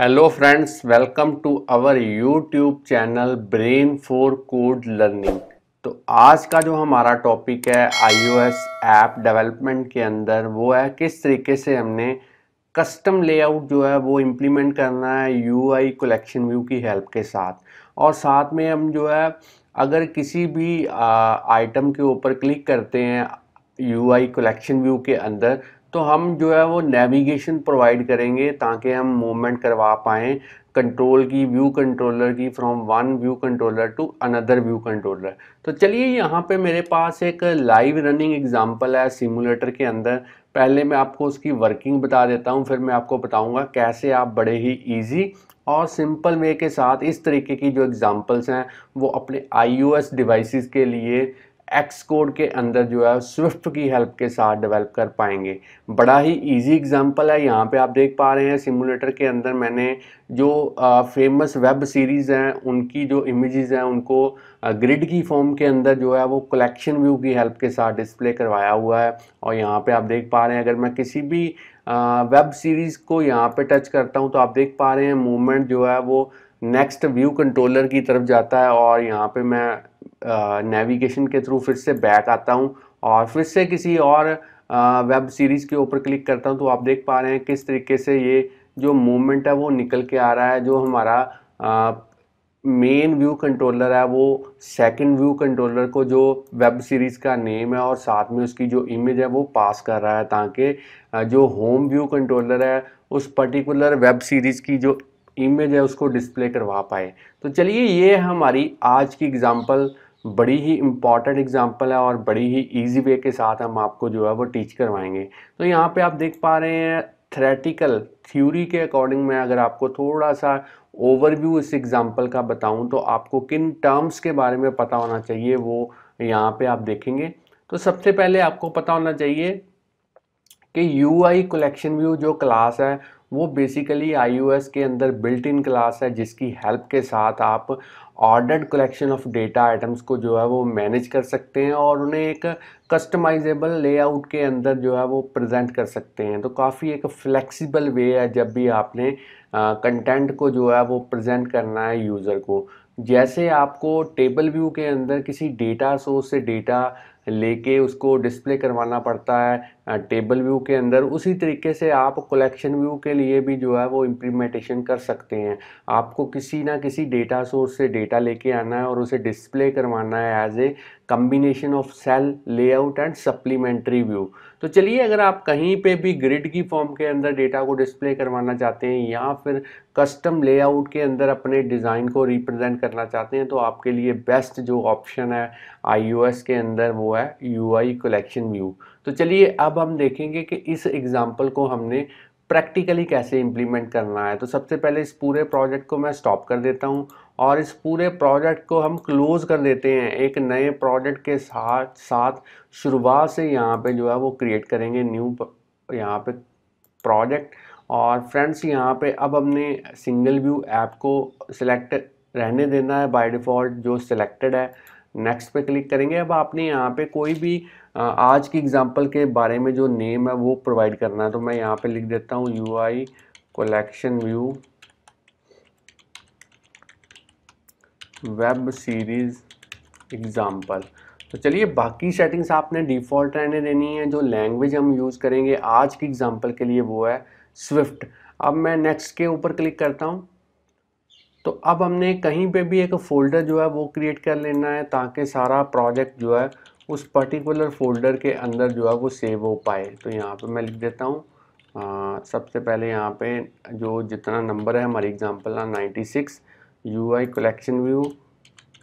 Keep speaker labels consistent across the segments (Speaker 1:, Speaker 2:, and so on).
Speaker 1: hello friends welcome to our YouTube channel brain for code learning तो आज का जो हमारा टॉपिक है आईओएस ऐप डेवलपमेंट के अंदर वो है किस तरीके से हमने कस्टम लेआउट जो है वो इम्प्लीमेंट करना है यूआई कलेक्शन व्यू की हेल्प के साथ और साथ में हम जो है अगर किसी भी आइटम के ऊपर क्लिक करते हैं यूआई कलेक्शन व्यू के अंदर तो हम जो है वो नेविगेशन प्रोवाइड करेंगे ताकि हम मूवमेंट करवा पाएँ कंट्रोल की व्यू कंट्रोलर की from one view controller to another view controller तो चलिए यहाँ पे मेरे पास एक लाइव रनिंग एग्जांपल है सिमुलेटर के अंदर पहले मैं आपको उसकी वर्किंग बता देता हूँ फिर मैं आपको बताऊँगा कैसे आप बड़े ही ईजी और सिंपल वे के साथ इस तरीके की जो एग्ज़ाम्पल्स हैं वो अपने आई डिवाइसेस के लिए एक्स कोड के अंदर जो है स्विफ्ट की हेल्प के साथ डेवलप कर पाएंगे बड़ा ही इजी एग्जांपल है यहाँ पे आप देख पा रहे हैं सिमुलेटर के अंदर मैंने जो फेमस वेब सीरीज़ हैं उनकी जो इमेजेस हैं उनको ग्रिड की फॉर्म के अंदर जो है वो कलेक्शन व्यू की हेल्प के साथ डिस्प्ले करवाया हुआ है और यहाँ पर आप देख पा रहे हैं अगर मैं किसी भी वेब सीरीज़ को यहाँ पर टच करता हूँ तो आप देख पा रहे हैं मूवमेंट जो है वो नेक्स्ट व्यू कंट्रोलर की तरफ जाता है और यहाँ पे मैं नेविगेशन के थ्रू फिर से बैक आता हूँ और फिर से किसी और वेब सीरीज़ के ऊपर क्लिक करता हूँ तो आप देख पा रहे हैं किस तरीके से ये जो मूवमेंट है वो निकल के आ रहा है जो हमारा मेन व्यू कंट्रोलर है वो सेकंड व्यू कंट्रोलर को जो वेब सीरीज़ का नेम है और साथ में उसकी जो इमेज है वो पास कर रहा है ताकि जो होम व्यू कंट्रोलर है उस पर्टिकुलर वेब सीरीज़ की जो इमेज है उसको डिस्प्ले करवा पाए तो चलिए ये हमारी आज की एग्ज़ाम्पल बड़ी ही इम्पॉर्टेंट एग्जाम्पल है और बड़ी ही इजी वे के साथ हम आपको जो है वो टीच करवाएंगे तो यहाँ पे आप देख पा रहे हैं थ्रेटिकल थ्योरी के अकॉर्डिंग मैं अगर आपको थोड़ा सा ओवरव्यू इस एग्ज़ाम्पल का बताऊँ तो आपको किन टर्म्स के बारे में पता होना चाहिए वो यहाँ पे आप देखेंगे तो सबसे पहले आपको पता होना चाहिए कि यू आई कलेक्शन व्यू जो क्लास है वो बेसिकली आई के अंदर बिल्ट इन क्लास है जिसकी हेल्प के साथ आप ordered collection of data items को जो है वो मैनेज कर सकते हैं और उन्हें एक कस्टमाइजेबल लेआउट के अंदर जो है वो प्रेजेंट कर सकते हैं तो काफ़ी एक फ्लेक्सिबल वे है जब भी आपने कंटेंट को जो है वो प्रेजेंट करना है यूज़र को जैसे आपको टेबल व्यू के अंदर किसी डेटा सोर्स से डेटा लेके उसको डिस्प्ले करवाना पड़ता है टेबल व्यू के अंदर उसी तरीके से आप कलेक्शन व्यू के लिए भी जो है वो इम्प्लीमेंटेशन कर सकते हैं आपको किसी ना किसी डेटा सोर्स से डेटा लेके आना है और उसे डिस्प्ले करवाना है as a combination of cell layout and supplementary view तो चलिए अगर आप कहीं पे भी ग्रिड की फॉर्म के अंदर डेटा को डिस्प्ले करवाना चाहते हैं या फिर कस्टम लेआउट के अंदर अपने डिज़ाइन को रिप्रेजेंट करना चाहते हैं तो आपके लिए बेस्ट जो ऑप्शन है आईओएस के अंदर वो है यूआई कलेक्शन व्यू तो चलिए अब हम देखेंगे कि इस एग्ज़ाम्पल को हमने प्रैक्टिकली कैसे इम्प्लीमेंट करना है तो सबसे पहले इस पूरे प्रोजेक्ट को मैं स्टॉप कर देता हूँ और इस पूरे प्रोजेक्ट को हम क्लोज़ कर देते हैं एक नए प्रोजेक्ट के साथ साथ शुरुआत से यहाँ पे जो है वो क्रिएट करेंगे न्यू यहाँ पे प्रोजेक्ट और फ्रेंड्स यहाँ पे अब हमने सिंगल व्यू ऐप को सिलेक्ट रहने देना है बाय डिफ़ॉल्ट जो सिलेक्टेड है नेक्स्ट पे क्लिक करेंगे अब आपने यहाँ पे कोई भी आज की एग्जांपल के बारे में जो नेम है वो प्रोवाइड करना है तो मैं यहाँ पे लिख देता हूँ U I collection view web series example तो चलिए बाकी सेटिंग्स आपने डिफ़ॉल्ट रहने देनी है जो लैंग्वेज हम यूज़ करेंगे आज की एग्ज़ाम्पल के लिए वो है स्विफ्ट अब मैं नेक्स्ट के ऊपर क्लिक करता हूँ तो अब हमने कहीं पे भी एक फ़ोल्डर जो है वो क्रिएट कर लेना है ताकि सारा प्रोजेक्ट जो है उस पर्टिकुलर फोल्डर के अंदर जो है वो सेव हो पाए तो यहाँ पे मैं लिख देता हूँ सबसे पहले यहाँ पे जो जितना नंबर है हमारी example ninety six UI collection view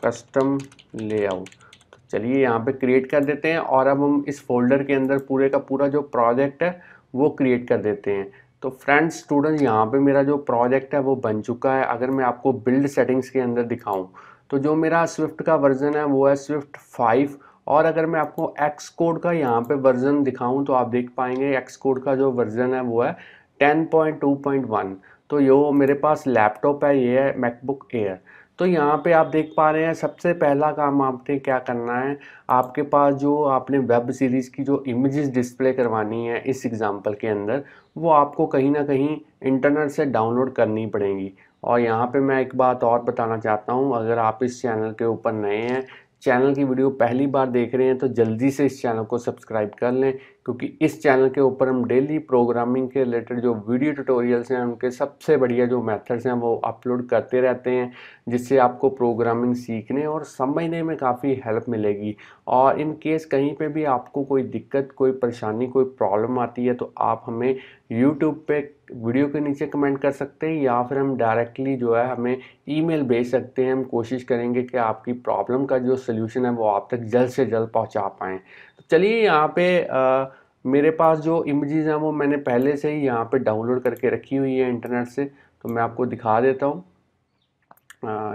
Speaker 1: custom layout तो चलिए यहाँ पे क्रिएट कर देते हैं और अब हम इस फोल्डर के अंदर पूरे का पूरा जो प्रोजेक्ट है वो क्रिएट कर देते हैं तो फ्रेंड्स स्टूडेंट यहाँ पे मेरा जो प्रोजेक्ट है वो बन चुका है अगर मैं आपको बिल्ड सेटिंग्स के अंदर दिखाऊं तो जो मेरा स्विफ्ट का वर्जन है वो है स्विफ्ट फाइव और अगर मैं आपको एक्स कोड का यहाँ पे वर्जन दिखाऊं तो आप देख पाएंगे एक्स कोड का जो वर्जन है वो है ten point two point one तो यो मेरे पास लैपटॉप है ये है मैकबुक एयर तो यहाँ पे आप देख पा रहे हैं सबसे पहला काम आपने क्या करना है आपके पास जो आपने वेब सीरीज़ की जो इमेजेस डिस्प्ले करवानी है इस एग्ज़ाम्पल के अंदर वो आपको कहीं ना कहीं इंटरनेट से डाउनलोड करनी पड़ेगी और यहाँ पे मैं एक बात और बताना चाहता हूँ अगर आप इस चैनल के ऊपर नए हैं चैनल की वीडियो पहली बार देख रहे हैं तो जल्दी से इस चैनल को सब्सक्राइब कर लें क्योंकि इस चैनल के ऊपर हम डेली प्रोग्रामिंग के रिलेटेड जो वीडियो ट्यूटोरियल्स हैं उनके सबसे बढ़िया जो मेथड्स हैं वो अपलोड करते रहते हैं जिससे आपको प्रोग्रामिंग सीखने और समझने में काफ़ी हेल्प मिलेगी और इन केस कहीं पे भी आपको कोई दिक्कत कोई परेशानी कोई प्रॉब्लम आती है तो आप हमें यूट्यूब पर वीडियो के नीचे कमेंट कर सकते हैं या फिर हम डायरेक्टली जो है हमें ईमेल भेज सकते हैं हम कोशिश करेंगे कि आपकी प्रॉब्लम का जो सलूशन है वो आप तक जल्द से जल्द पहुंचा पाएँ तो चलिए यहाँ पे आ, मेरे पास जो इमेजेस हैं वो मैंने पहले से ही यहाँ पे डाउनलोड करके रखी हुई है इंटरनेट से तो मैं आपको दिखा देता हूँ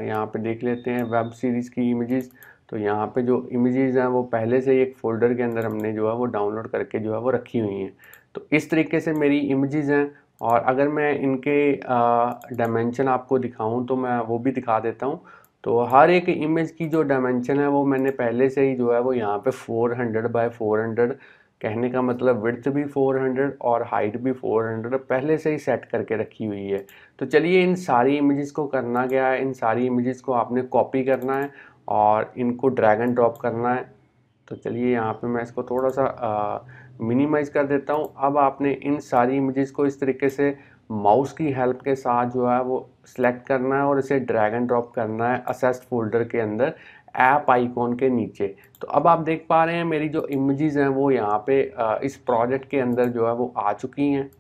Speaker 1: यहाँ पर देख लेते हैं वेब सीरीज़ की इमेज तो यहाँ पर जो इमेज हैं वो पहले से ही एक फ़ोल्डर के अंदर हमने जो है वो डाउनलोड करके जो है वो रखी हुई हैं तो इस तरीके से मेरी इमेजेस हैं और अगर मैं इनके डायमेंशन आपको दिखाऊं तो मैं वो भी दिखा देता हूँ तो हर एक इमेज की जो डायमेंशन है वो मैंने पहले से ही जो है वो यहाँ पे 400 हंड्रेड बाय फोर कहने का मतलब विड्थ भी 400 और हाइट भी 400 पहले से ही सेट करके रखी हुई है तो चलिए इन सारी इमेजेस को करना क्या है इन सारी इमेजेस को आपने कॉपी करना है और इनको ड्रैगन ड्रॉप करना है तो चलिए यहाँ पे मैं इसको थोड़ा सा आ, मिनिमाइज कर देता हूँ अब आपने इन सारी इमेजेस को इस तरीके से माउस की हेल्प के साथ जो है वो सिलेक्ट करना है और इसे ड्रैग एंड ड्रॉप करना है असेस्ड फोल्डर के अंदर ऐप आइकॉन के नीचे तो अब आप देख पा रहे हैं मेरी जो इमेजेस हैं वो यहाँ पे इस प्रोजेक्ट के अंदर जो है वो आ चुकी हैं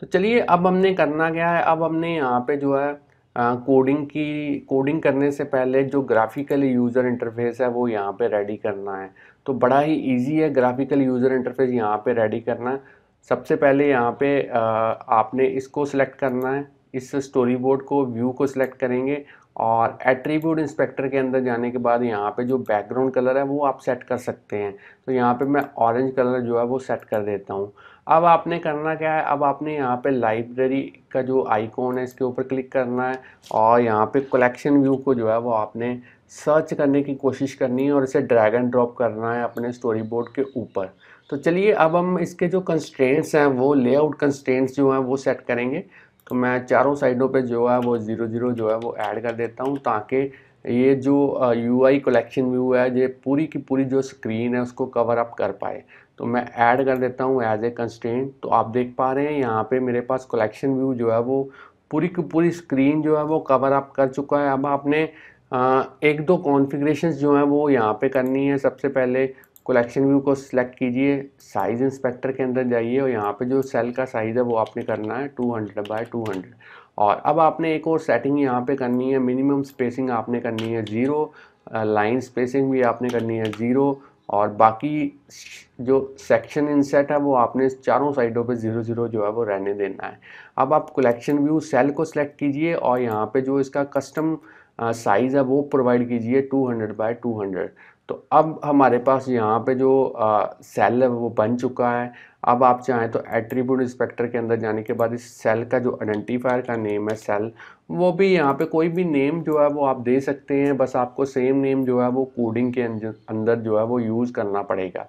Speaker 1: तो चलिए अब हमने करना क्या है अब हमने यहाँ पे जो है कोडिंग की कोडिंग करने से पहले जो ग्राफिकल यूज़र इंटरफेस है वो यहाँ पे रेडी करना है तो बड़ा ही ईजी है ग्राफिकल यूज़र इंटरफेस यहाँ पे रेडी करना सबसे पहले यहाँ पे आपने इसको सिलेक्ट करना है इस स्टोरी बोर्ड को व्यू को सिलेक्ट करेंगे और एट्रीब्यूट इंस्पेक्टर के अंदर जाने के बाद यहाँ पे जो बैकग्राउंड कलर है वो आप सेट कर सकते हैं तो यहाँ पे मैं ऑरेंज कलर जो है वो सेट कर देता हूँ अब आपने करना क्या है अब आपने यहाँ पे लाइब्रेरी का जो आइकॉन है इसके ऊपर क्लिक करना है और यहाँ पे कलेक्शन व्यू को जो है वो आपने सर्च करने की कोशिश करनी है और इसे ड्रैग एंड ड्रॉप करना है अपने स्टोरी बोर्ड के ऊपर तो चलिए अब हम इसके जो कंस्ट्रेंट्स हैं वो लेआउट कंस्ट्रेंट्स जो हैं वो सेट करेंगे तो मैं चारों साइडों पे जो है वो ज़ीरो ज़ीरो जो है वो ऐड कर देता हूँ ताकि ये जो यू आई कलेक्शन व्यू है ये पूरी की पूरी जो स्क्रीन है उसको कवर अप कर पाए तो मैं ऐड कर देता हूँ एज ए कंस्टेंट तो आप देख पा रहे हैं यहाँ पे मेरे पास कलेक्शन व्यू जो है वो पूरी की पूरी स्क्रीन जो है वो कवर अप कर चुका है अब आपने एक दो कॉन्फ़िगरेशंस जो हैं वो यहाँ पे करनी है सबसे पहले कलेक्शन व्यू को सिलेक्ट कीजिए साइज़ इंस्पेक्टर के अंदर जाइए और यहाँ पे जो सेल का साइज़ है वो आपने करना है 200 हंड्रेड बाय टू और अब आपने एक और सेटिंग यहाँ पे करनी है मिनिमम स्पेसिंग आपने करनी है ज़ीरो लाइन स्पेसिंग भी आपने करनी है ज़ीरो और बाकी जो सेक्शन इनसेट है वो आपने चारों साइडों पे ज़ीरो ज़ीरो जो है वो रहने देना है अब आप कलेक्शन व्यू सेल को सिलेक्ट कीजिए और यहाँ पे जो इसका कस्टम साइज़ है वो प्रोवाइड कीजिए 200 बाय 200 तो अब हमारे पास यहाँ पे जो सेल है वो बन चुका है अब आप चाहें तो एट्रीब्यूट इंस्पेक्टर के अंदर जाने के बाद इस सेल का जो आइडेंटिफायर का नेम है सेल वो भी यहाँ पे कोई भी नेम जो है वो आप दे सकते हैं बस आपको सेम नेम जो है वो कोडिंग के अंदर जो है वो यूज़ करना पड़ेगा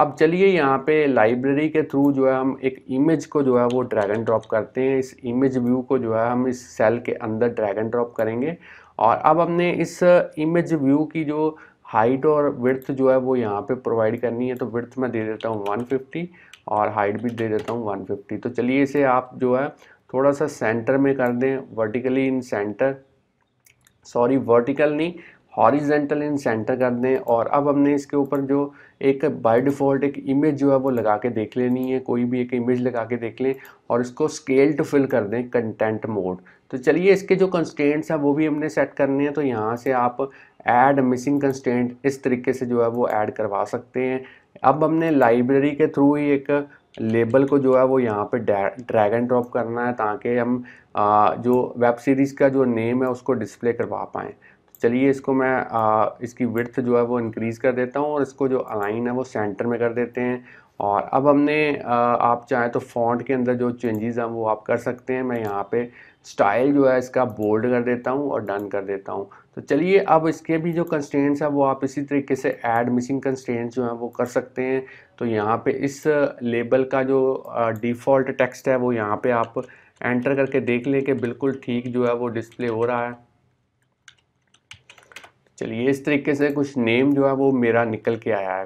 Speaker 1: अब चलिए यहाँ पे लाइब्रेरी के थ्रू जो है हम एक इमेज को जो है वो ड्रैगन ड्रॉप करते हैं इस इमेज व्यू को जो है हम इस सेल के अंदर ड्रैगन ड्रॉप करेंगे और अब हमने इस इमेज व्यू की जो हाइट और विर्थ जो है वो यहाँ पे प्रोवाइड करनी है तो विर्थ मैं दे देता हूँ 150 और हाइट भी दे देता हूँ 150 तो चलिए इसे आप जो है थोड़ा सा सेंटर में कर दें vertically in centre sorry vertical नहीं हॉरिजेंटल इन सेंटर कर दें और अब हमने इसके ऊपर जो एक बाय डिफ़ॉल्ट एक इमेज जो है वो लगा के देख लेनी है कोई भी एक इमेज लगा के देख लें और इसको स्केल टू फिल कर दें कंटेंट मोड तो चलिए इसके जो कंस्टेंट्स हैं वो भी हमने सेट करने हैं तो यहाँ से आप ऐड मिसिंग कंस्टेंट इस तरीके से जो है वो ऐड करवा सकते हैं अब हमने लाइब्रेरी के थ्रू ही एक लेबल को जो है वो यहाँ पे ड्रैग एंड ड्रॉप करना है ताकि हम आ, जो वेब सीरीज़ का जो नेम है उसको डिस्प्ले करवा पाएँ चलिए इसको मैं आ, इसकी विर्थ जो है वो इंक्रीज़ कर देता हूँ और इसको जो अलाइन है वो सेंटर में कर देते हैं और अब हमने आ, आप चाहें तो फॉन्ट के अंदर जो चेंजेस हैं वो आप कर सकते हैं मैं यहाँ पे स्टाइल जो है इसका बोल्ड कर देता हूँ और डन कर देता हूँ तो चलिए अब इसके भी जो कंस्टेंट्स हैं वो आप इसी तरीके से ऐड मिसिंग कंस्टेंट्स जो हैं वो कर सकते हैं तो यहाँ पे इस लेबल का जो डिफ़ॉल्ट टेक्स्ट है वो यहाँ पर आप एंटर करके देख लें कि बिल्कुल ठीक जो है वो डिस्प्ले हो रहा है चलिए इस तरीके से कुछ नेम जो है वो मेरा निकल के आया है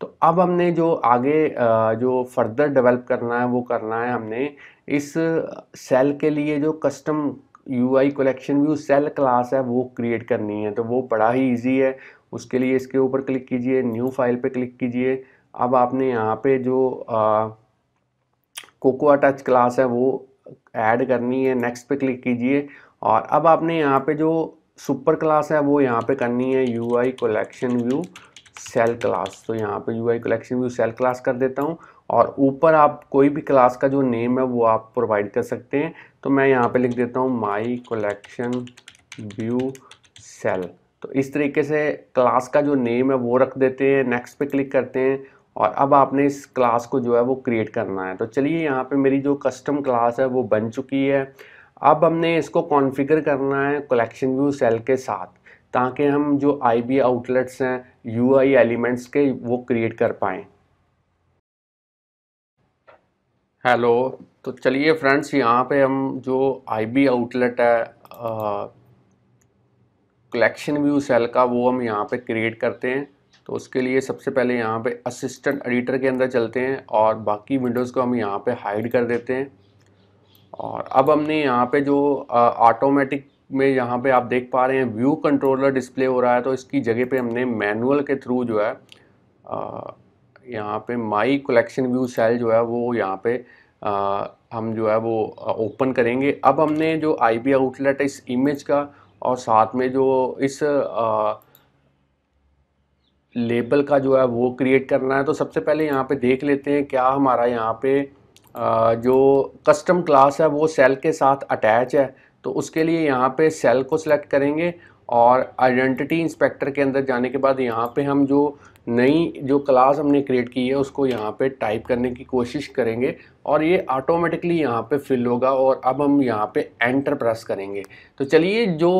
Speaker 1: तो अब हमने जो आगे जो फर्दर डेवलप करना है वो करना है हमने इस सेल के लिए जो custom U I collection view cell class है वो क्रिएट करनी है तो वो बड़ा ही ईजी है उसके लिए इसके ऊपर क्लिक कीजिए न्यू फाइल पे क्लिक कीजिए अब आपने यहाँ पे जो कोकोआ टच क्लास है वो ऐड करनी है नेक्स्ट पे क्लिक कीजिए और अब आपने यहाँ पे जो सुपर क्लास है वो यहाँ पे करनी है U I collection view cell class तो यहाँ पे U I collection view cell class कर देता हूँ और ऊपर आप कोई भी क्लास का जो नेम है वो आप प्रोवाइड कर सकते हैं तो मैं यहाँ पे लिख देता हूँ माई कलेक्शन व्यू सेल तो इस तरीके से क्लास का जो नेम है वो रख देते हैं नेक्स्ट पे क्लिक करते हैं और अब आपने इस क्लास को जो है वो क्रिएट करना है तो चलिए यहाँ पे मेरी जो कस्टम क्लास है वो बन चुकी है अब हमने इसको कॉन्फ़िगर करना है कलेक्शन व्यू सेल के साथ ताकि हम जो आई आउटलेट्स हैं यू एलिमेंट्स के वो क्रिएट कर पाएँ हेलो तो चलिए फ्रेंड्स यहाँ पे हम जो आईबी आउटलेट है कलेक्शन व्यू सेल का वो हम यहाँ पे क्रिएट करते हैं तो उसके लिए सबसे पहले यहाँ पे असिस्टेंट एडिटर के अंदर चलते हैं और बाकी विंडोज़ को हम यहाँ पे हाइड कर देते हैं और अब हमने यहाँ पे जो ऑटोमेटिक में यहाँ पे आप देख पा रहे हैं व्यू कंट्रोलर डिस्प्ले हो रहा है तो इसकी जगह पे हमने मैनुअल के थ्रू जो है यहाँ पे माई कलेक्शन व्यू सेल जो है वो यहाँ पे आ, हम जो है वो ओपन करेंगे अब हमने जो आई आउटलेट इस इमेज का और साथ में जो इस आ, लेबल का जो है वो क्रिएट करना है तो सबसे पहले यहाँ पे देख लेते हैं क्या हमारा यहाँ पे जो कस्टम क्लास है वो सेल के साथ अटैच है तो उसके लिए यहाँ पे सेल को सिलेक्ट करेंगे और आइडेंटिटी इंस्पेक्टर के अंदर जाने के बाद यहाँ पे हम जो नई जो क्लास हमने क्रिएट की है उसको यहाँ पे टाइप करने की कोशिश करेंगे और ये ऑटोमेटिकली यहाँ पे फिल होगा और अब हम यहाँ पे एंटर प्रेस करेंगे तो चलिए जो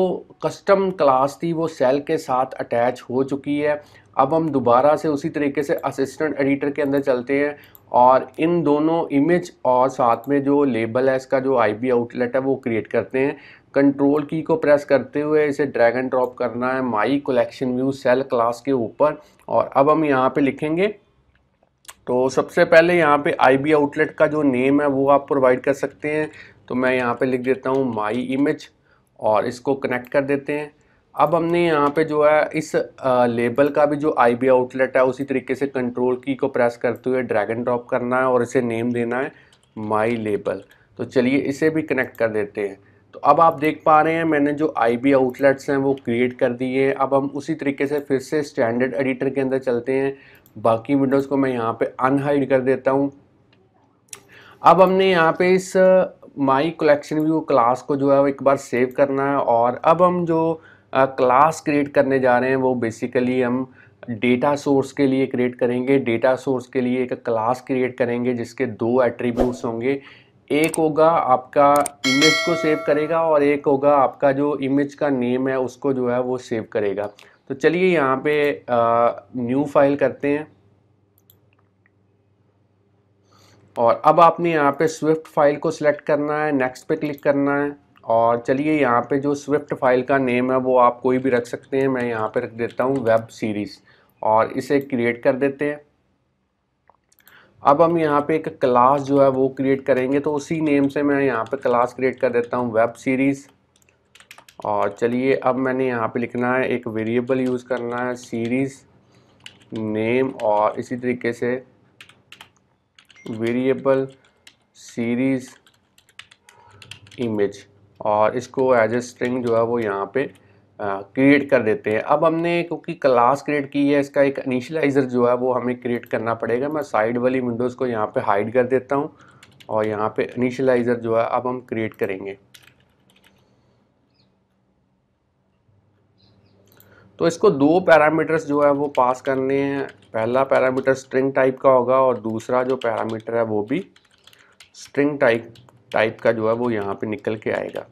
Speaker 1: कस्टम क्लास थी वो सेल के साथ अटैच हो चुकी है अब हम दोबारा से उसी तरीके से असिस्टेंट एडिटर के अंदर चलते हैं और इन दोनों इमेज और साथ में जो लेबल है इसका जो आई बी आउटलेट है वो क्रिएट करते हैं कंट्रोल की को प्रेस करते हुए इसे ड्रैग एंड ड्रॉप करना है my collection view cell class के ऊपर और अब हम यहाँ पे लिखेंगे तो सबसे पहले यहाँ पे बी आउटलेट का जो नेम है वो आप प्रोवाइड कर सकते हैं तो मैं यहाँ पे लिख देता हूँ माई इमेज और इसको कनेक्ट कर देते हैं अब हमने यहाँ पे जो है इस लेबल का भी जो आई बी आउटलेट है उसी तरीके से कंट्रोल की को प्रेस करते हुए ड्रैग एंड ड्रॉप करना है और इसे नेम देना है माई लेबल तो चलिए इसे भी कनेक्ट कर देते हैं तो अब आप देख पा रहे हैं मैंने जो आई बी आउटलेट्स हैं वो क्रिएट कर दिए हैं अब हम उसी तरीके से फिर से स्टैंडर्ड एडिटर के अंदर चलते हैं बाकी विंडोज़ को मैं यहाँ पर अनहाइड कर देता हूँ अब हमने यहाँ पर इस माई कलेक्शन व्यू क्लास को जो है एक बार सेव करना है और अब हम जो क्लास क्रिएट करने जा रहे हैं वो बेसिकली हम डेटा सोर्स के लिए क्रिएट करेंगे डेटा सोर्स के लिए एक क्लास क्रिएट करेंगे जिसके दो एट्रीब्यूट्स होंगे एक होगा आपका इमेज को सेव करेगा और एक होगा आपका जो इमेज का नेम है उसको जो है वो सेव करेगा तो चलिए यहाँ पे न्यू फाइल करते हैं और अब आपने यहाँ पे स्विफ्ट फाइल को सिलेक्ट करना है नेक्स्ट पे क्लिक करना है और चलिए यहाँ पे जो स्विफ्ट फाइल का नेम है वो आप कोई भी रख सकते हैं मैं यहाँ पे रख देता हूँ वेब सीरीज़ और इसे क्रिएट कर देते हैं अब हम यहाँ पे एक क्लास जो है वो क्रिएट करेंगे तो उसी नेम से मैं यहाँ पे क्लास क्रिएट कर देता हूँ वेब सीरीज़ और चलिए अब मैंने यहाँ पे लिखना है एक वेरिएबल यूज़ करना है सीरीज़ नेम और इसी तरीके से वेरिएबल सीरीज़ इमेज और इसको एज ए स्ट्रिंग जो है वो यहाँ पे क्रिएट कर देते हैं अब हमने क्योंकि क्लास क्रिएट की है इसका एक अनिशलाइजर जो है वो हमें क्रिएट करना पड़ेगा मैं साइड वाली विंडोज़ को यहाँ पे हाइड कर देता हूँ और यहाँ पे इनिशलाइज़र जो है अब हम क्रिएट करेंगे तो इसको दो पैरामीटर्स जो है वो पास करने हैं पहला पैरामीटर स्ट्रिंग टाइप का होगा और दूसरा जो पैरामीटर है वो भी स्ट्रिंग टाइप टाइप का जो है वो यहाँ पे निकल के आएगा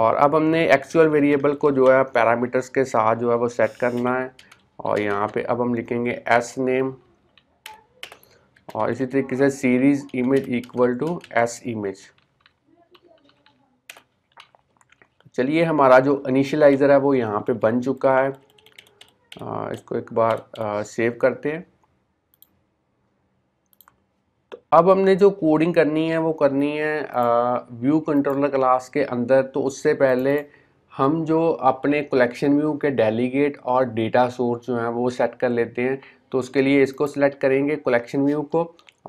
Speaker 1: और अब हमने एक्चुअल वेरिएबल को जो है पैरामीटर्स के साथ जो है वो सेट करना है और यहाँ पे अब हम लिखेंगे एस नेम और इसी तरीके से series image equal to S image चलिए हमारा जो इनिशियलाइज़र है वो यहाँ पे बन चुका है आ, इसको एक बार आ, सेव करते हैं अब हमने जो कोडिंग करनी है वो करनी है व्यू कंट्रोलर क्लास के अंदर तो उससे पहले हम जो अपने कलेक्शन व्यू के डेलीगेट और डेटा सोर्स जो हैं वो सेट कर लेते हैं तो उसके लिए इसको सिलेक्ट करेंगे कलेक्शन व्यू को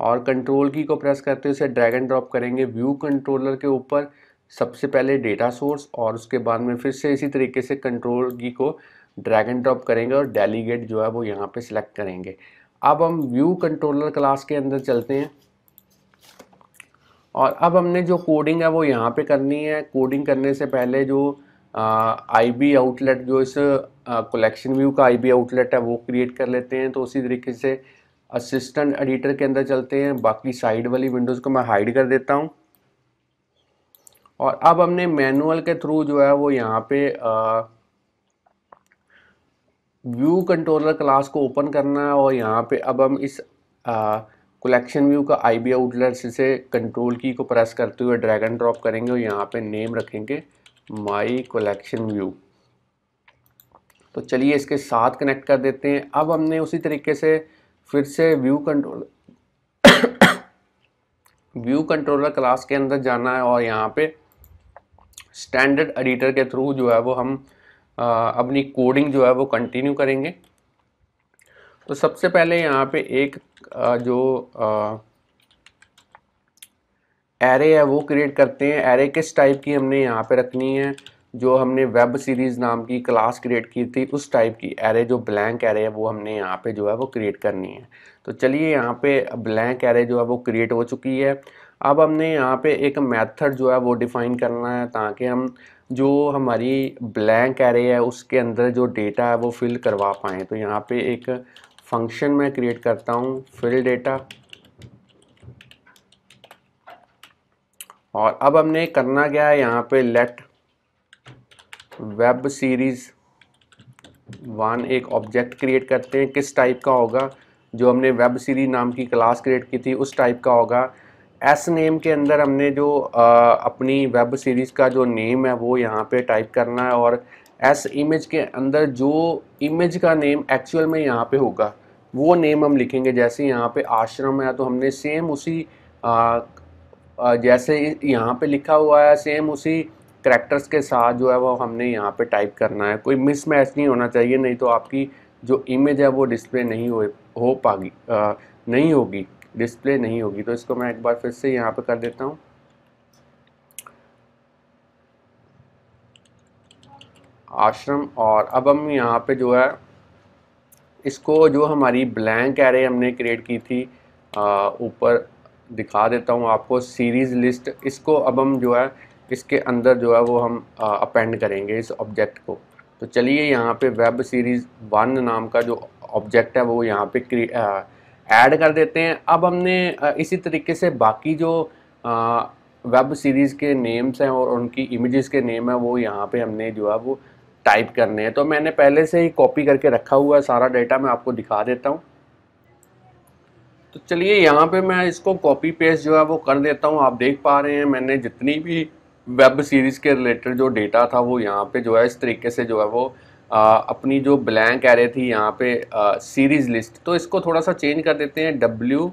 Speaker 1: और कंट्रोल की को प्रेस करते हुए उसे ड्रैग एंड ड्रॉप करेंगे व्यू कंट्रोलर के ऊपर सबसे पहले डेटा सोर्स और उसके बाद में फिर से इसी तरीके से कंट्रोल की को ड्रैग एंड ड्रॉप करेंगे और डेलीगेट जो है वो यहाँ पे सिलेक्ट करेंगे अब हम व्यू कंट्रोलर क्लास के अंदर चलते हैं और अब हमने जो कोडिंग है वो यहाँ पे करनी है कोडिंग करने से पहले जो आई बी आउटलेट जो इस कलेक्शन व्यू का आई बी आउटलेट है वो क्रिएट कर लेते हैं तो उसी तरीके से असिस्टेंट एडिटर के अंदर चलते हैं बाकी साइड वाली विंडोज़ को मैं हाइड कर देता हूँ और अब हमने मैनुअल के थ्रू जो है वो यहाँ पे व्यू कंट्रोलर क्लास को ओपन करना है और यहाँ पे अब हम इस आ, कलेक्शन व्यू का आई बी आउटलेट से कंट्रोल की को प्रेस करते हुए ड्रैग एंड ड्रॉप करेंगे और यहाँ पे नेम रखेंगे माई कलेक्शन व्यू तो चलिए इसके साथ कनेक्ट कर देते हैं अब हमने उसी तरीके से फिर से view control view controller class के अंदर जाना है और यहाँ पे स्टैंडर्ड एडिटर के थ्रू जो है वो हम आ, अपनी कोडिंग जो है वो कंटिन्यू करेंगे तो सबसे पहले यहाँ पे एक जो एरे है वो क्रिएट करते हैं एरे किस टाइप की हमने यहाँ पे रखनी है जो हमने वेब सीरीज़ नाम की क्लास क्रिएट की थी उस टाइप की एरे जो ब्लैंक एरे है वो हमने यहाँ पे जो है वो क्रिएट करनी है तो चलिए यहाँ पे ब्लैंक एरे जो है वो क्रिएट हो चुकी है अब हमने यहाँ पे एक मेथड जो है वो डिफ़ाइन करना है ताकि हम जो हमारी ब्लैंक एरे है उसके अंदर जो डेटा है वो फिल करवा पाएँ तो यहाँ पे एक फंक्शन में क्रिएट करता हूँ फिल डेटा और अब हमने करना क्या है यहाँ पे लेट वेब सीरीज़ वन एक ऑब्जेक्ट क्रिएट करते हैं किस टाइप का होगा जो हमने वेब सीरीज नाम की क्लास क्रिएट की थी उस टाइप का होगा एस नेम के अंदर हमने जो आ, अपनी वेब सीरीज़ का जो नेम है वो यहाँ पे टाइप करना है और एस इमेज के अंदर जो इमेज का नेम एक्चुअल में यहाँ पे होगा वो नेम हम लिखेंगे जैसे यहाँ पे आश्रम है तो हमने सेम उसी आ, जैसे यहाँ पे लिखा हुआ है सेम उसी करेक्टर्स के साथ जो है वो हमने यहाँ पे टाइप करना है कोई मिसमैच नहीं होना चाहिए नहीं तो आपकी जो इमेज है वो डिस्प्ले नहीं हो हो पागी आ, नहीं होगी डिस्प्ले नहीं होगी तो इसको मैं एक बार फिर से यहाँ पे कर देता हूँ आश्रम और अब हम यहाँ पे जो है इसको जो हमारी ब्लैंक एरे हमने क्रिएट की थी ऊपर दिखा देता हूँ आपको सीरीज़ लिस्ट इसको अब हम जो है इसके अंदर जो है वो हम अपेंड करेंगे इस ऑब्जेक्ट को तो चलिए यहाँ पे वेब सीरीज़ वन नाम का जो ऑब्जेक्ट है वो यहाँ पे ऐड कर देते हैं अब हमने इसी तरीके से बाकी जो वेब सीरीज़ के नेम्स हैं और उनकी इमेजेस के नेम है वो यहाँ पे हमने जो है वो टाइप करने हैं तो मैंने पहले से ही कॉपी करके रखा हुआ है सारा डाटा मैं आपको दिखा देता हूँ तो चलिए यहाँ पे मैं इसको कॉपी पेस्ट जो है वो कर देता हूँ आप देख पा रहे हैं मैंने जितनी भी वेब सीरीज़ के रिलेटेड जो डेटा था वो यहाँ पे जो है इस तरीके से जो है वो आ, अपनी जो ब्लैंक एरे थी यहाँ पे सीरीज़ लिस्ट तो इसको थोड़ा सा चेंज कर देते हैं डब्ल्यू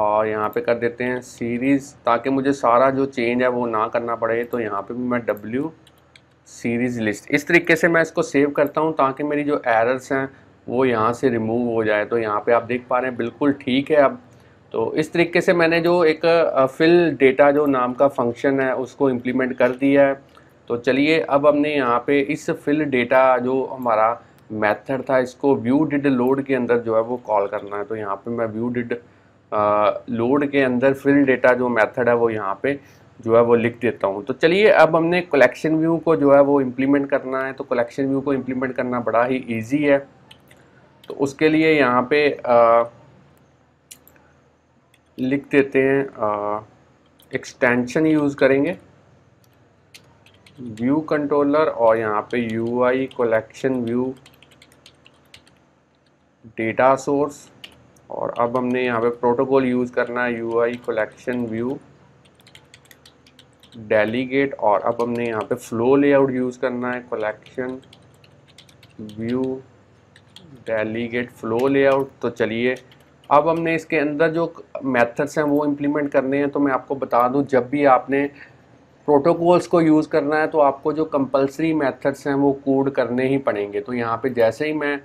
Speaker 1: और यहाँ पे कर देते हैं सीरीज़ ताकि मुझे सारा जो चेंज है वो ना करना पड़े तो यहाँ पे भी मैं डब्ल्यू सीरीज़ लिस्ट इस तरीके से मैं इसको सेव करता हूँ ताकि मेरी जो एरर्स हैं वो यहाँ से रिमूव हो जाए तो यहाँ पे आप देख पा रहे हैं बिल्कुल ठीक है अब तो इस तरीके से मैंने जो एक फिल डेटा जो नाम का फंक्शन है उसको इम्प्लीमेंट कर दिया है तो चलिए अब हमने यहाँ पे इस फिल डेटा जो हमारा मेथड था इसको व्यू डिड लोड के अंदर जो है वो कॉल करना है तो यहाँ पे मैं व्यू डिड लोड के अंदर फिल डेटा जो मेथड है वो यहाँ पे जो है वो लिख देता हूँ तो चलिए अब हमने कलेक्शन व्यू को जो है वो इम्प्लीमेंट करना है तो कलेक्शन व्यू को इम्प्लीमेंट करना बड़ा ही ईजी है तो उसके लिए यहाँ पे आ, लिख देते हैं एक्सटेंशन यूज़ करेंगे व्यू कंट्रोलर और यहाँ पे U I collection view data source और अब हमने यहाँ पे प्रोटोकॉल यूज़ करना है U I collection view delegate और अब हमने यहाँ पे फ्लो लेआउट यूज़ करना है collection view delegate flow layout तो चलिए अब हमने इसके अंदर जो मेथड्स हैं वो इम्प्लीमेंट करने हैं तो मैं आपको बता दूं जब भी आपने प्रोटोकॉल्स को यूज़ करना है तो आपको जो कंपलसरी मेथड्स हैं वो कोड करने ही पड़ेंगे तो यहाँ पे जैसे ही मैं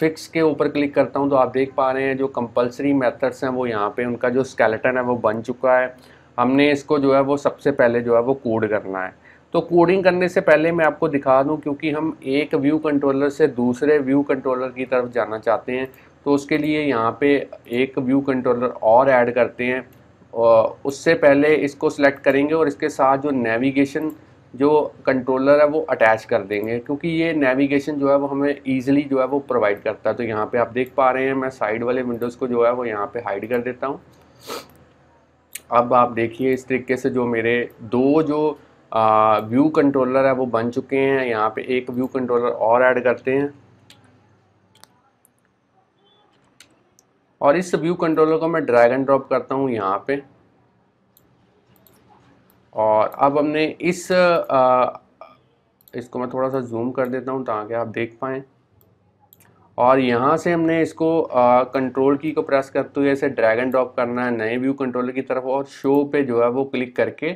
Speaker 1: फिक्स के ऊपर क्लिक करता हूँ तो आप देख पा रहे हैं जो कंपलसरी मेथड्स हैं वो यहाँ पे उनका जो स्केलेटन है वो बन चुका है हमने इसको जो है वो सबसे पहले जो है वो कोड करना है तो कोडिंग करने से पहले मैं आपको दिखा दूं क्योंकि हम एक व्यू कंट्रोलर से दूसरे व्यू कंट्रोलर की तरफ जाना चाहते हैं तो उसके लिए यहाँ पे एक व्यू कंट्रोलर और ऐड करते हैं उससे पहले इसको सिलेक्ट करेंगे और इसके साथ जो नेविगेशन जो कंट्रोलर है वो अटैच कर देंगे क्योंकि ये नेविगेशन जो है वो हमें ईजिली जो है वो प्रोवाइड करता है तो यहाँ पे आप देख पा रहे हैं मैं साइड वाले विंडोज़ को जो है वो यहाँ पे हाइड कर देता हूँ अब आप देखिए इस तरीके से जो मेरे दो जो व्यू कंट्रोलर है वो बन चुके हैं यहाँ पे एक व्यू कंट्रोलर और ऐड करते हैं और इस व्यू कंट्रोलर को मैं ड्रैग एंड ड्रॉप करता हूँ यहाँ पे और अब हमने इस आ, इसको मैं थोड़ा सा जूम कर देता हूँ ताकि आप देख पाएँ और यहाँ से हमने इसको कंट्रोल की को प्रेस करते हुए इसे ड्रैग एंड ड्रॉप करना है नए व्यू कंट्रोलर की तरफ और शो पे जो है वो क्लिक करके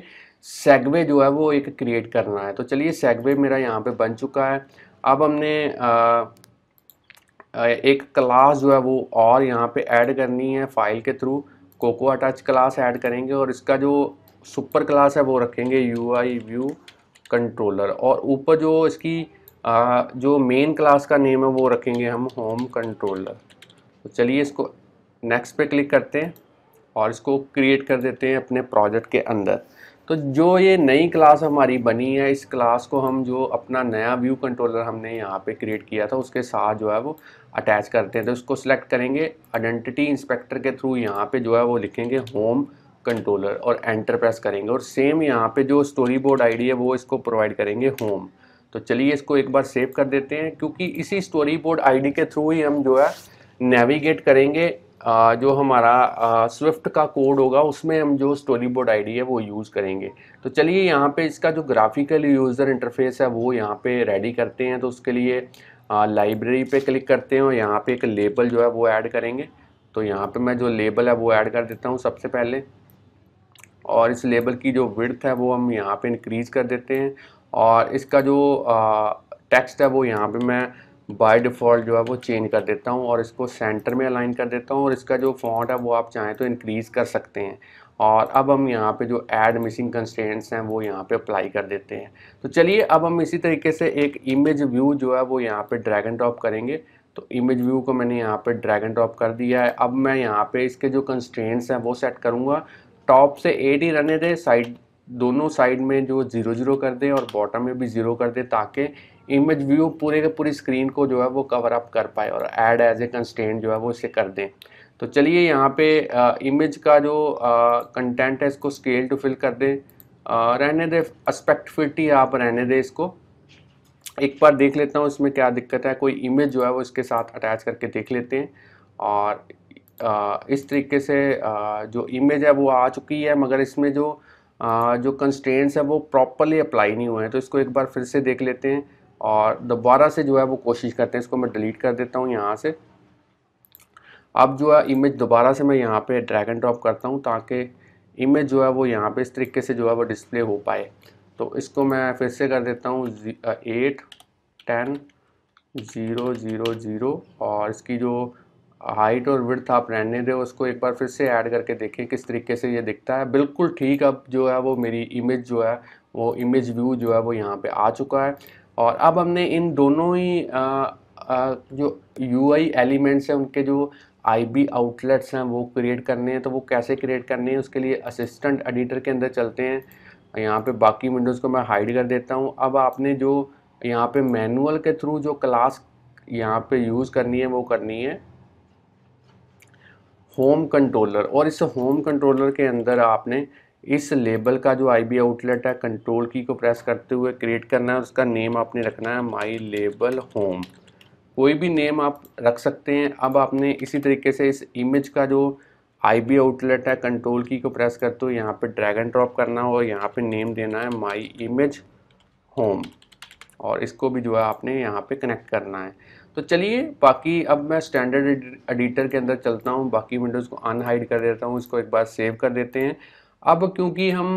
Speaker 1: सेगवे जो है वो एक क्रिएट करना है तो चलिए सेगवे मेरा यहाँ पे बन चुका है अब हमने आ, एक क्लास जो है वो और यहाँ पे ऐड करनी है फाइल के through Cocoa attach class add करेंगे और इसका जो सुपर क्लास है वो रखेंगे यू आई व्यू कंट्रोलर और ऊपर जो इसकी आ, जो मेन क्लास का नेम है वो रखेंगे हम होम कंट्रोलर तो चलिए इसको नेक्स्ट पे क्लिक करते हैं और इसको क्रिएट कर देते हैं अपने प्रोजेक्ट के अंदर तो जो ये नई क्लास हमारी बनी है इस क्लास को हम जो अपना नया व्यू कंट्रोलर हमने यहाँ पे क्रिएट किया था उसके साथ जो है वो अटैच करते हैं तो उसको सिलेक्ट करेंगे आइडेंटिटी इंस्पेक्टर के थ्रू यहाँ पे जो है वो लिखेंगे होम कंट्रोलर और एंटर प्रेस करेंगे और सेम यहाँ पे जो स्टोरी बोर्ड आईडी है वो इसको प्रोवाइड करेंगे होम तो चलिए इसको एक बार सेव कर देते हैं क्योंकि इसी स्टोरी बोर्ड आई के थ्रू ही हम जो है नेविगेट करेंगे जो हमारा स्विफ्ट का कोड होगा उसमें हम जो स्टोरी बोर्ड आई है वो यूज़ करेंगे तो चलिए यहाँ पे इसका जो ग्राफिकल यूज़र इंटरफेस है वो यहाँ पे रेडी करते हैं तो उसके लिए लाइब्रेरी पे क्लिक करते हैं और यहाँ पे एक लेबल जो है वो ऐड करेंगे तो यहाँ पे मैं जो लेबल है वो ऐड कर देता हूँ सबसे पहले और इस लेबल की जो विड्थ है वो हम यहाँ पर इनक्रीज़ कर देते हैं और इसका जो टेक्स्ट है वो यहाँ पे मैं बाय डिफ़ॉल्ट जो है वो चेंज कर देता हूँ और इसको सेंटर में अलाइन कर देता हूँ और इसका जो फॉन्ट है वो आप चाहें तो इनक्रीज़ कर सकते हैं और अब हम यहाँ पे जो एड मिसिंग कंस्टेंट्स हैं वो यहाँ पे अप्लाई कर देते हैं तो चलिए अब हम इसी तरीके से एक इमेज व्यू जो है वो यहाँ पे ड्रैग एंड ड्रॉप करेंगे तो इमेज व्यू को मैंने यहाँ पे ड्रैग एंड ड्रॉप कर दिया है अब मैं यहाँ पे इसके जो कंस्टेंट्स हैं वो सेट करूँगा टॉप से एट ही रहने दें साइड दोनों साइड में जो ज़ीरो ज़ीरो कर दें और बॉटम में भी ज़ीरो कर दें ताकि इमेज व्यू पूरे के पूरी स्क्रीन को जो है वो कवर अप कर पाए और ऐड एज ए कंस्टेंट जो है वो इसे कर दें तो चलिए यहाँ पे इमेज का जो कंटेंट है इसको स्केल टू फिल कर दें रहने दे अस्पेक्टफिटी आप रहने दें इसको एक बार देख लेता हूँ इसमें क्या दिक्कत है कोई इमेज जो है वो इसके साथ अटैच करके देख लेते हैं और आ, इस तरीके से आ, जो इमेज है वो आ चुकी है मगर इसमें जो जो कंस्ट्रेंट्स हैं वो प्रॉपरली अप्लाई नहीं हुए हैं तो इसको एक बार फिर से देख लेते हैं और दोबारा से जो है वो कोशिश करते हैं इसको मैं डिलीट कर देता हूँ यहाँ से अब जो है इमेज दोबारा से मैं यहाँ पे ड्रैग एंड ड्रॉप करता हूँ ताकि इमेज जो है वो यहाँ पे इस तरीके से जो है वो डिस्प्ले हो पाए तो इसको मैं फिर से कर देता हूँ eight ten zero zero zero और इसकी जो हाइट और विर्थ आप रहने दें उसको एक बार फिर से ऐड करके देखें किस तरीके से ये दिखता है बिल्कुल ठीक अब जो है वो मेरी इमेज जो है वो इमेज व्यू जो है वो यहाँ पे आ चुका है और अब हमने इन दोनों ही आ, आ, जो यू एलिमेंट्स हैं उनके जो आई आउटलेट्स हैं वो क्रिएट करने हैं तो वो कैसे क्रिएट करने हैं उसके लिए असिस्टेंट एडिटर के अंदर चलते हैं यहाँ पे बाकी विंडोज़ को मैं हाइड कर देता हूँ अब आपने जो यहाँ पे मैनुअल के थ्रू जो क्लास यहाँ पे यूज़ करनी है वो करनी है होम कंट्रोलर और इस होम कंट्रोलर के अंदर आपने इस लेबल का जो आई बी आउटलेट है कंट्रोल की को प्रेस करते हुए क्रिएट करना है उसका नेम आपने रखना है माई लेबल होम कोई भी नेम आप रख सकते हैं अब आपने इसी तरीके से इस इमेज का जो आई बी आउटलेट है कंट्रोल की को प्रेस करते हुए यहाँ पे ड्रैग एंड ड्रॉप करना हो और यहाँ पे नेम देना है माई इमेज होम और इसको भी जो है आपने यहाँ पे कनेक्ट करना है तो चलिए बाकी अब मैं स्टैंडर्ड एडिटर के अंदर चलता हूँ बाकी विंडोज़ को अनहाइड कर देता हूँ इसको एक बार सेव कर देते हैं अब क्योंकि हम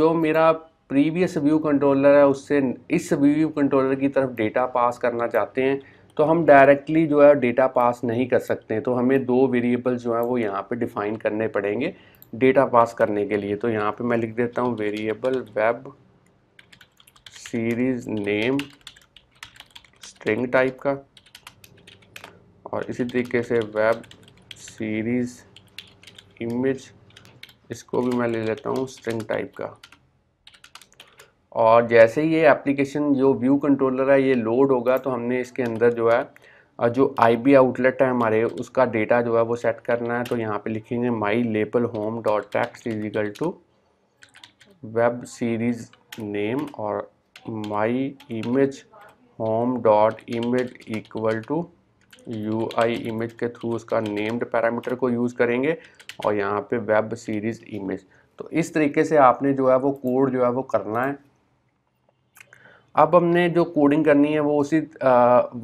Speaker 1: जो मेरा प्रीवियस व्यू कंट्रोलर है उससे इस व्यू कंट्रोलर की तरफ डेटा पास करना चाहते हैं तो हम डायरेक्टली जो है डेटा पास नहीं कर सकते तो हमें दो वेरिएबल जो है वो यहाँ पे डिफ़ाइन करने पड़ेंगे डेटा पास करने के लिए तो यहाँ पे मैं लिख देता हूँ variable web series name string type का और इसी तरीके से वेब सीरीज़ इमेज इसको भी मैं ले लेता हूँ स्ट्रिंग टाइप का और जैसे ही ये एप्लीकेशन जो व्यू कंट्रोलर है ये लोड होगा तो हमने इसके अंदर जो है जो आई आउटलेट है हमारे उसका डेटा जो है वो सेट करना है तो यहाँ पे लिखेंगे my label home dot text equal to web series name और my image home dot image equal to U I image के थ्रू उसका नेम्ड पैरामीटर को यूज़ करेंगे और यहाँ पे वेब सीरीज़ इमेज तो इस तरीके से आपने जो है वो कोड जो है वो करना है अब हमने जो कोडिंग करनी है वो उसी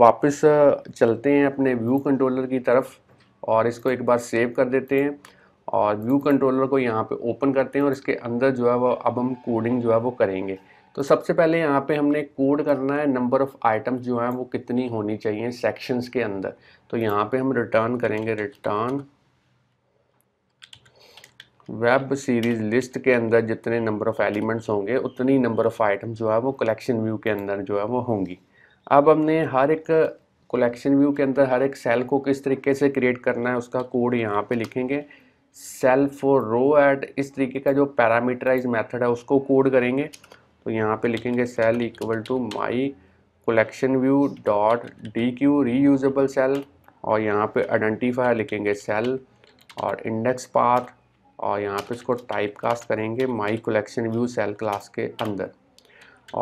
Speaker 1: वापस चलते हैं अपने व्यू कंट्रोलर की तरफ और इसको एक बार सेव कर देते हैं और व्यू कंट्रोलर को यहाँ पे ओपन करते हैं और इसके अंदर जो है वो अब हम कोडिंग जो है वो करेंगे तो सबसे पहले यहाँ पे हमने कोड करना है नंबर ऑफ़ आइटम्स जो हैं वो कितनी होनी चाहिए सेक्शंस के अंदर तो यहाँ पे हम रिटर्न करेंगे रिटर्न वेब सीरीज़ लिस्ट के अंदर जितने नंबर ऑफ़ एलिमेंट्स होंगे उतनी नंबर ऑफ़ आइटम्स जो है वो कलेक्शन व्यू के अंदर जो है वो होंगी अब हमने हर एक कलेक्शन व्यू के अंदर हर एक सेल को किस तरीके से क्रिएट करना है उसका कोड यहाँ पे लिखेंगे सेल फॉर रो एट इस तरीके का जो पैरामीटराइज मेथड है उसको कोड करेंगे तो यहाँ पे लिखेंगे cell equal to my collection view dot dequeue reusable cell और यहाँ पे आइडेंटिफायर लिखेंगे सेल और इंडेक्स पाथ और यहाँ पे इसको टाइप कास्ट करेंगे my collection view cell class के अंदर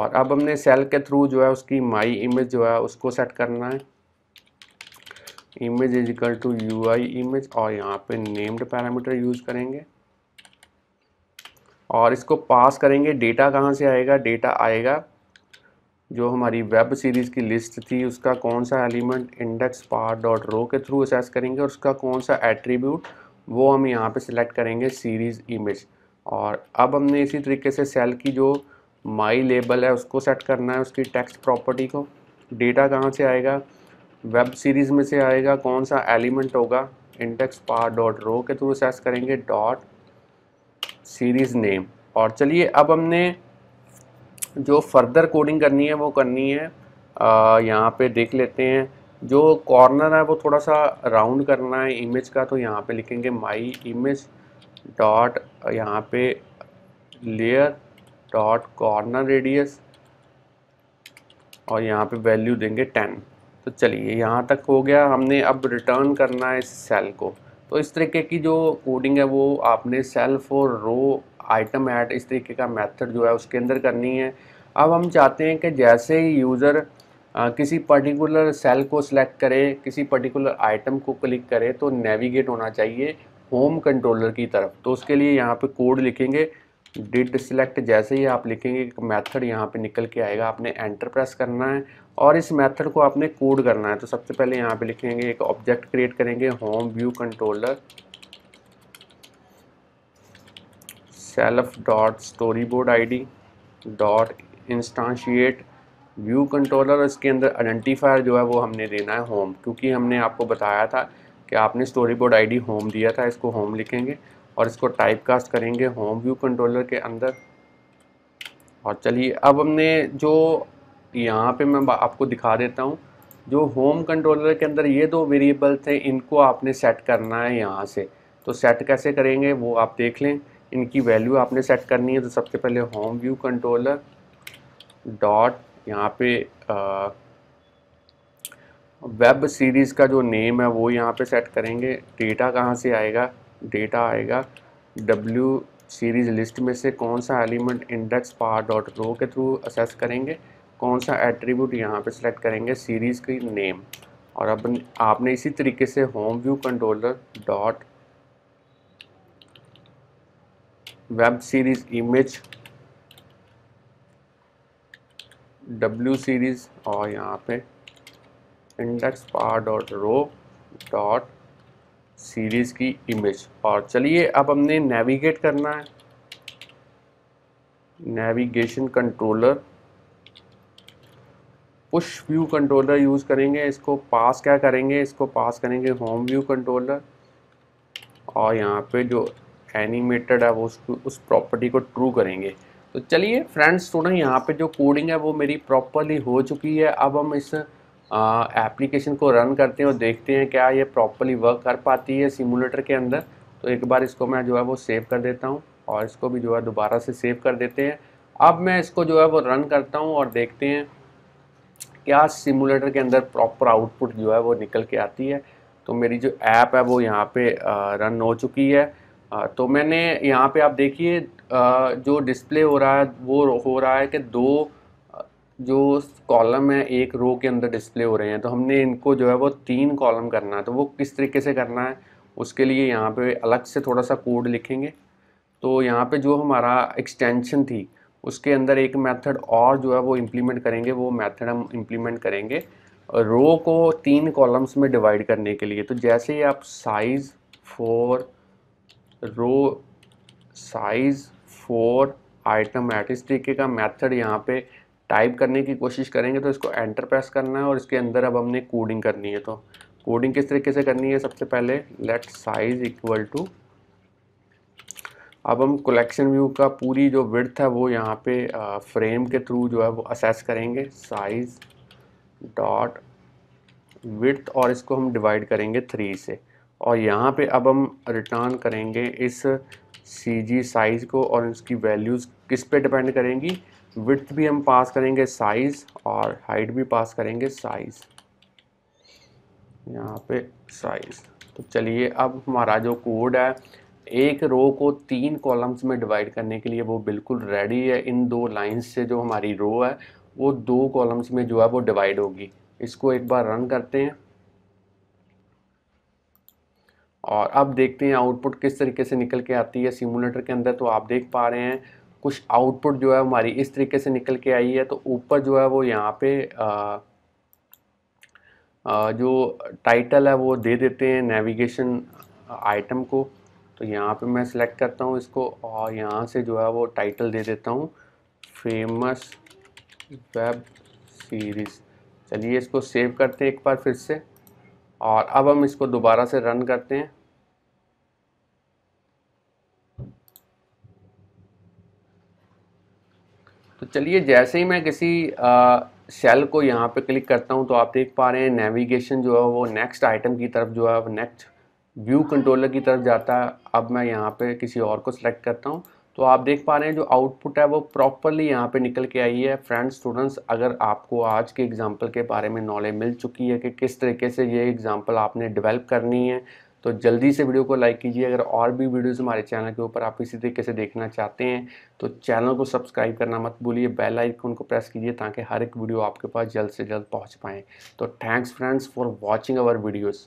Speaker 1: और अब हमने सेल के थ्रू जो है उसकी माई इमेज जो है उसको सेट करना है image equal to U I image और यहाँ पे नेम्ड पैरामीटर यूज़ करेंगे और इसको पास करेंगे डेटा कहाँ से आएगा डेटा आएगा जो हमारी वेब सीरीज़ की लिस्ट थी उसका कौन सा element index path dot row के थ्रू असेस करेंगे और उसका कौन सा एट्रीब्यूट वो हम यहाँ पे सिलेक्ट करेंगे सीरीज़ इमेज और अब हमने इसी तरीके से सेल की जो माई लेबल है उसको सेट करना है उसकी टेक्स्ट प्रॉपर्टी को डेटा कहाँ से आएगा वेब सीरीज़ में से आएगा कौन सा एलिमेंट होगा इंडेक्स पार डॉट रो के थ्रू असेस करेंगे डॉट सीरीज़ नेम और चलिए अब हमने जो फर्दर कोडिंग करनी है वो करनी है यहाँ पे देख लेते हैं जो कॉर्नर है वो थोड़ा सा राउंड करना है इमेज का तो यहाँ पे लिखेंगे माई इमेज डॉट यहाँ पे लेयर डॉट कॉर्नर रेडियस और यहाँ पे वैल्यू देंगे टेन तो चलिए यहाँ तक हो गया हमने अब रिटर्न करना है इस सेल को तो इस तरीके की जो कोडिंग है वो आपने सेल्फ और रो आइटम ऐड इस तरीके का मेथड जो है उसके अंदर करनी है अब हम चाहते हैं कि जैसे ही यूज़र किसी पर्टिकुलर सेल को सिलेक्ट करे किसी पर्टिकुलर आइटम को क्लिक करे तो नेविगेट होना चाहिए होम कंट्रोलर की तरफ तो उसके लिए यहाँ पे कोड लिखेंगे डिड सिलेक्ट जैसे ही आप लिखेंगे एक मेथड यहाँ पे निकल के आएगा आपने एंटर प्रेस करना है और इस मेथड को आपने कोड करना है तो सबसे पहले यहाँ पे लिखेंगे एक ऑब्जेक्ट क्रिएट करेंगे home view controller self dot storyboard I dot instantiate view controller और इसके अंदर आइडेंटिफायर जो है वो हमने देना है होम क्योंकि हमने आपको बताया था कि आपने स्टोरी बोर्ड आई होम दिया था इसको होम लिखेंगे और इसको टाइप कास्ट करेंगे होम व्यू कंट्रोलर के अंदर और चलिए अब हमने जो यहाँ पे मैं आपको दिखा देता हूँ जो होम कंट्रोलर के अंदर ये दो वेरिएबल थे इनको आपने सेट करना है यहाँ से तो सेट कैसे करेंगे वो आप देख लें इनकी वैल्यू आपने सेट करनी है तो सबसे पहले होम व्यू कंट्रोलर डॉट यहाँ पे वेब सीरीज़ का जो नेम है वो यहाँ पे सेट करेंगे डेटा कहाँ से आएगा डेटा आएगा डब्ल्यू सीरीज लिस्ट में से कौन सा element index path dot row के थ्रू असेस करेंगे कौन सा एट्रीब्यूट यहाँ पे सिलेक्ट करेंगे सीरीज़ की नेम और अब आपने इसी तरीके से home view controller dot web series image W series और यहाँ पे index path dot row dot series की इमेज और चलिए अब हमने नेविगेट करना है navigation controller push view controller use करेंगे इसको पास क्या करेंगे इसको पास करेंगे होम व्यू कंट्रोलर और यहाँ पे जो एनिमेटेड है वो उसको उस प्रॉपर्टी को ट्रू करेंगे तो चलिए फ्रेंड्स थोड़ा यहाँ पे जो कोडिंग है वो मेरी प्रॉपरली हो चुकी है अब हम इस एप्लीकेशन को रन करते हैं और देखते हैं क्या ये प्रॉपरली वर्क कर पाती है सिमुलेटर के अंदर तो एक बार इसको मैं जो है वो सेव कर देता हूँ और इसको भी जो है दोबारा से सेव कर देते हैं अब मैं इसको जो है वो रन करता हूँ और देखते हैं क्या सिमुलेटर के अंदर प्रॉपर आउटपुट जो है वो निकल के आती है तो मेरी जो ऐप है वो यहाँ पे रन हो चुकी है तो मैंने यहाँ पे आप देखिए जो डिस्प्ले हो रहा है वो हो रहा है कि दो जो कॉलम है एक रो के अंदर डिस्प्ले हो रहे हैं तो हमने इनको जो है वो तीन कॉलम करना है तो वो किस तरीके से करना है उसके लिए यहाँ पे अलग से थोड़ा सा कोड लिखेंगे तो यहाँ पे जो हमारा एक्सटेंशन थी उसके अंदर एक मेथड और जो है वो इम्प्लीमेंट करेंगे वो मेथड हम इम्प्लीमेंट करेंगे रो को तीन कॉलम्स में डिवाइड करने के लिए तो जैसे ही आप size for row size for item at इस तरीके का मेथड यहाँ पे टाइप करने की कोशिश करेंगे तो इसको एंटर प्रेस करना है और इसके अंदर अब हमने कोडिंग करनी है तो कोडिंग किस तरीके से करनी है सबसे पहले लेट साइज इक्वल टू अब हम कलेक्शन व्यू का पूरी जो विड्थ है वो यहाँ पे फ्रेम के थ्रू जो है वो असेस करेंगे साइज डॉट विड्थ और इसको हम डिवाइड करेंगे थ्री से और यहाँ पे अब हम रिटर्न करेंगे इस सी जी साइज़ को और इसकी वैल्यूज़ किस पे डिपेंड करेंगी विथ भी हम पास करेंगे साइज़ और हाइट भी पास करेंगे साइज़ यहाँ पे साइज़ तो चलिए अब हमारा जो कोड है एक रो को तीन कॉलम्स में डिवाइड करने के लिए वो बिल्कुल रेडी है इन दो लाइंस से जो हमारी रो है वो दो कॉलम्स में जो है वो डिवाइड होगी इसको एक बार रन करते हैं और अब देखते हैं आउटपुट किस तरीके से निकल के आती है सिमुलेटर के अंदर तो आप देख पा रहे हैं कुछ आउटपुट जो है हमारी इस तरीके से निकल के आई है तो ऊपर जो है वो यहाँ पे आ, आ, जो टाइटल है वो दे देते हैं नेविगेशन आइटम को तो यहाँ पे मैं सिलेक्ट करता हूँ इसको और यहाँ से जो है वो टाइटल दे देता हूँ फेमस वेब सीरीज़ चलिए इसको सेव करते हैं एक बार फिर से और अब हम इसको दोबारा से रन करते हैं तो चलिए जैसे ही मैं किसी सेल को यहाँ पे क्लिक करता हूँ तो आप देख पा रहे हैं नेविगेशन जो है वो नेक्स्ट आइटम की तरफ जो है नेक्स्ट व्यू कंट्रोलर की तरफ जाता है अब मैं यहाँ पे किसी और को सिलेक्ट करता हूँ तो आप देख पा रहे हैं जो आउटपुट है वो प्रॉपरली यहाँ पे निकल के आई है फ्रेंड्स स्टूडेंट्स अगर आपको आज के एग्जाम्पल के बारे में नॉलेज मिल चुकी है कि किस तरीके से ये एग्ज़ाम्पल आपने डिवेल्प करनी है तो जल्दी से वीडियो को लाइक कीजिए अगर और भी वीडियोस हमारे चैनल के ऊपर आप इसी तरीके से देखना चाहते हैं तो चैनल को सब्सक्राइब करना मत भूलिए बेल आइकन को प्रेस कीजिए ताकि हर एक वीडियो आपके पास जल्द से जल्द पहुँच पाएँ तो thanks friends for watching our videos